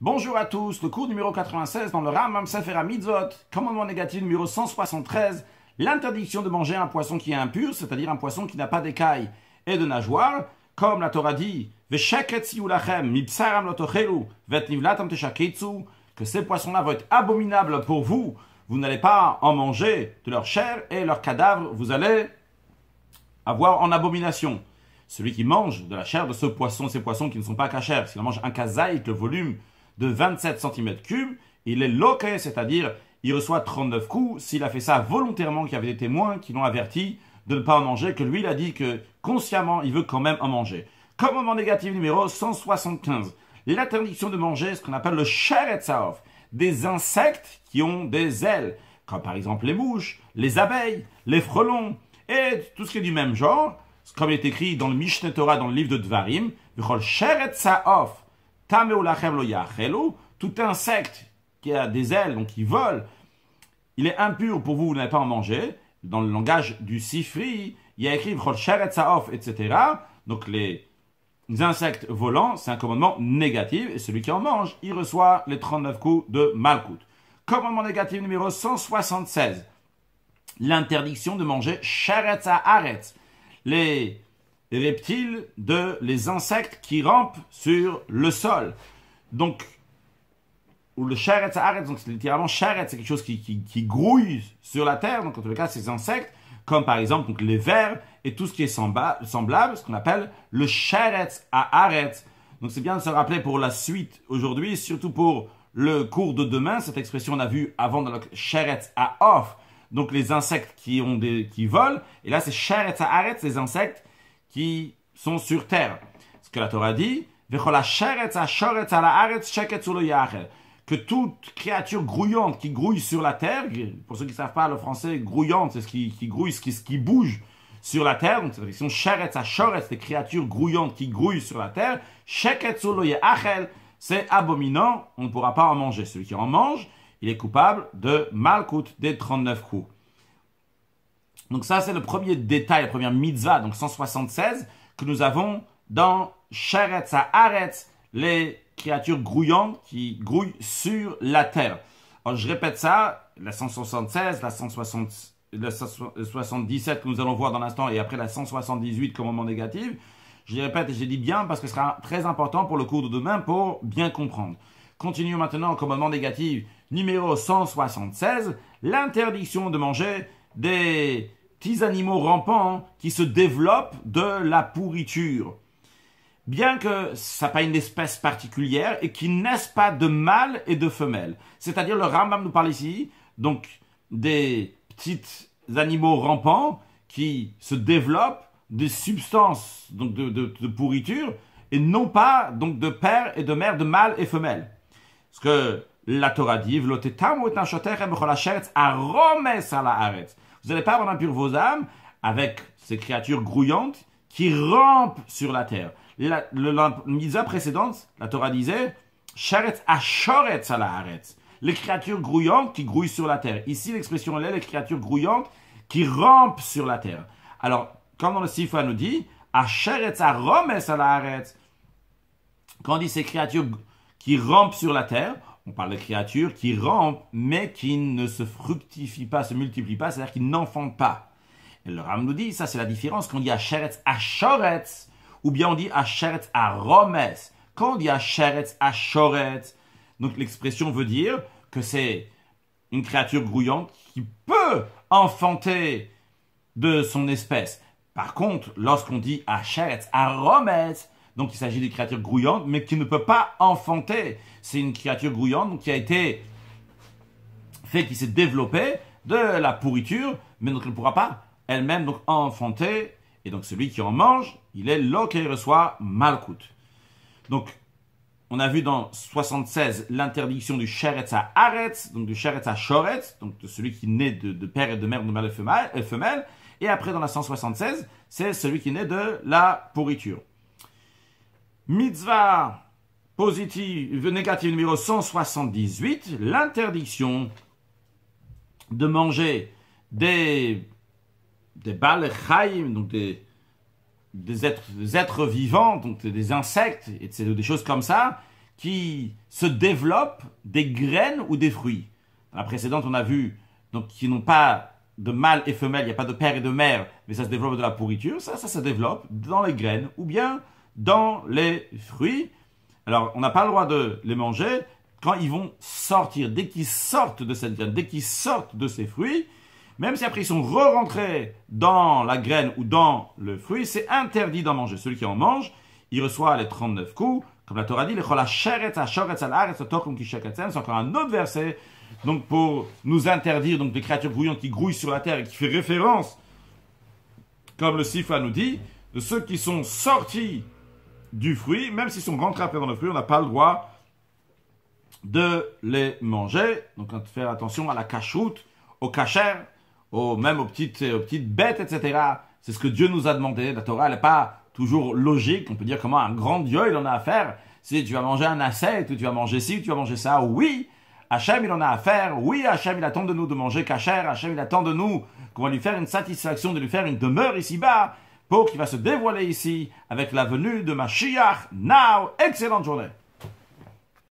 Bonjour à tous, le cours numéro 96 dans le Ramam Sefer commandement négatif numéro 173, l'interdiction de manger un poisson qui est impur, c'est-à-dire un poisson qui n'a pas d'écailles et de nageoires, comme la Torah dit, que ces poissons-là vont être abominables pour vous, vous n'allez pas en manger de leur chair et leur cadavre, vous allez avoir en abomination. Celui qui mange de la chair de ce poisson, ces poissons qui ne sont pas cachers, s'il mange un kazaïque, le volume de 27 cm3, il est loqué, c'est-à-dire il reçoit 39 coups s'il a fait ça volontairement, qu'il y avait des témoins qui l'ont averti de ne pas en manger, que lui il a dit que consciemment il veut quand même en manger. Comme moment négatif numéro 175, l'interdiction de manger ce qu'on appelle le off des insectes qui ont des ailes, comme par exemple les mouches, les abeilles, les frelons, et tout ce qui est du même genre, comme il est écrit dans le Mishneh Torah, dans le livre de Dvarim, « le sharetzaov » Tout insecte qui a des ailes, donc qui vole, il est impur pour vous, vous n'avez pas en manger. Dans le langage du Sifri, il y a écrit etc. Donc les insectes volants, c'est un commandement négatif, et celui qui en mange, il reçoit les 39 coups de Malkout. Commandement négatif numéro 176, l'interdiction de manger les les reptiles, de les insectes qui rampent sur le sol. Donc, ou le charrette à donc c'est littéralement charrette, c'est quelque chose qui, grouille sur la terre, donc en tous les cas ces insectes, comme par exemple donc, les vers et tout ce qui est semblable, ce qu'on appelle le charrette à aretz. Donc c'est bien de se rappeler pour la suite aujourd'hui, surtout pour le cours de demain, cette expression on a vu avant dans le charrette à off, donc les insectes qui, ont qui volent, et là c'est charrette à aretz, les insectes qui sont sur terre. Ce que la Torah dit, que toute créature grouillante qui grouille sur la terre, pour ceux qui ne savent pas le français, grouillante, c'est ce qui, grouille, ce qui, bouge sur la terre, donc c'est sont charrette shoretz, des créatures grouillantes qui grouillent sur la terre, c'est abominant, on ne pourra pas en manger. Celui qui en mange, il est coupable de coûte des 39 coups. Donc ça, c'est le premier détail, la première mitzvah, donc 176, que nous avons dans Sheretz ça les créatures grouillantes qui grouillent sur la terre. Alors je répète ça, la 176, la la 177 que nous allons voir dans l'instant et après la 178 comme moment négatif. Je les répète et je les dis bien parce que ce sera très important pour le cours de demain pour bien comprendre. Continuons maintenant comme moment négatif numéro 176, l'interdiction de manger des petits animaux rampants hein, qui se développent de la pourriture. Bien que ça pas une espèce particulière et qui naissent pas de mâles et de femelles. C'est-à-dire le Rambam nous parle ici donc des petits animaux rampants qui se développent des substances de, pourriture et non pas donc de père et de mère, de mâle et femelle. Ce que la Torah dit, vous n'allez pas avoir impur vos âmes avec ces créatures grouillantes qui rampent sur la terre. La, le, précédente, la Torah disait Les créatures grouillantes qui grouillent sur la terre. Ici, l'expression est les créatures grouillantes qui rampent sur la terre. Alors, comme dans le Sifa nous dit la Quand on dit ces créatures qui rampent sur la terre, on parle de créatures qui rampent, mais qui ne se fructifient pas, se multiplient pas, c'est-à-dire qui n'enfantent pas. Et le Rame nous dit, ça c'est la différence, quand on dit à Ashoretz, ou bien on dit à Aromes. Quand on dit Asheretz Ashoretz, donc l'expression veut dire que c'est une créature grouillante qui peut enfanter de son espèce. Par contre, lorsqu'on dit à Aromes, donc il s'agit d'une créature grouillante, mais qui ne peut pas enfanter. C'est une créature grouillante qui a été fait, qui s'est développée de la pourriture, mais donc elle ne pourra pas elle-même donc enfanter. Et donc celui qui en mange, il est l'eau qui reçoit malcoute. Donc on a vu dans 76 l'interdiction du sheretz à aretz, donc du sheretz shoretz, donc de celui qui naît de, père et de mère, de mâle et femelle. Et après, dans la 176, c'est celui qui naît de la pourriture. Mitzvah positive, négative numéro 178, l'interdiction de manger des, des balles donc des, des, êtres, vivants, donc des insectes, etc., des choses comme ça, qui se développent des graines ou des fruits. Dans la précédente, on a vu donc qui n'ont pas de mâle et femelle, il n'y a pas de père et de mère, mais ça se développe de la pourriture, ça, ça se développe dans les graines, ou bien dans les fruits. Alors, on n'a pas le droit de les manger quand ils vont sortir. Dès qu'ils sortent de cette graine, dès qu'ils sortent de ces fruits, même si après ils sont re-rentrés dans la graine ou dans le fruit, c'est interdit d'en manger. Celui qui en mange, il reçoit les 39 coups. Comme la Torah dit, c'est encore un autre verset donc pour nous interdire donc des créatures grouillantes qui grouillent sur la terre et qui fait référence, comme le Sifa nous dit, de ceux qui sont sortis du fruit, même s'ils sont rentrés après dans le fruit, on n'a pas le droit de les manger. Donc, on faire attention à la cachoute, aux cachères, même aux petites, aux petites bêtes, etc. C'est ce que Dieu nous a demandé. La Torah, n'est pas toujours logique. On peut dire comment un grand Dieu, il en a affaire. Si tu vas manger un assiette ou tu vas manger ci, tu vas manger ça, oui, Hachem, il en a affaire. Oui, Hachem, il attend de nous de manger cachère. Hachem, il attend de nous qu'on va lui faire une satisfaction, de lui faire une demeure ici-bas qui va se dévoiler ici avec la venue de Mashiach. Now, excellente journée.